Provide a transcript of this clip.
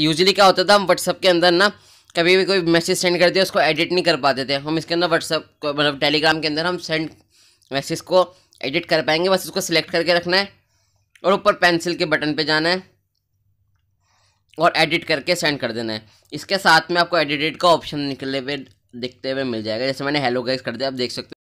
usually क्या होता था हम व्हाट्सअप के अंदर ना कभी भी कोई मैसेज सेंड करते उसको एडिट नहीं कर पाते थे हम इसके अंदर व्हाट्सअप मतलब टेलीग्राम के अंदर हम सेंड मैसेज को एडिट कर पाएंगे बस उसको सिलेक्ट करके रखना है और ऊपर पेंसिल के बटन पे जाना है और एडिट करके सेंड कर देना है इसके साथ में आपको एडिटेड का ऑप्शन निकले हुए दिखते हुए मिल जाएगा जैसे मैंने हेलो गैस कर दिया आप देख सकते हो